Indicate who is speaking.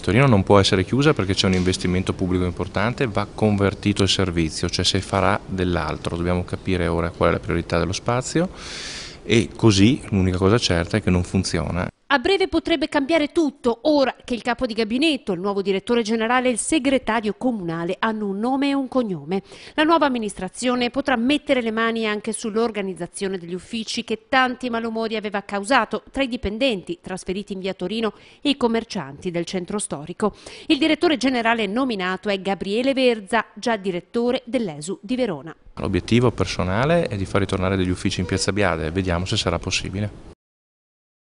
Speaker 1: Torino non può essere chiusa perché c'è un investimento pubblico importante, va convertito il servizio, cioè se farà dell'altro, dobbiamo capire ora qual è la priorità dello spazio e così l'unica cosa certa è che non funziona.
Speaker 2: A breve potrebbe cambiare tutto, ora che il capo di gabinetto, il nuovo direttore generale e il segretario comunale hanno un nome e un cognome. La nuova amministrazione potrà mettere le mani anche sull'organizzazione degli uffici che tanti malumori aveva causato tra i dipendenti trasferiti in via Torino e i commercianti del centro storico. Il direttore generale nominato è Gabriele Verza, già direttore dell'ESU di Verona.
Speaker 3: L'obiettivo personale è di far ritornare degli uffici in Piazza Biade, vediamo se sarà possibile.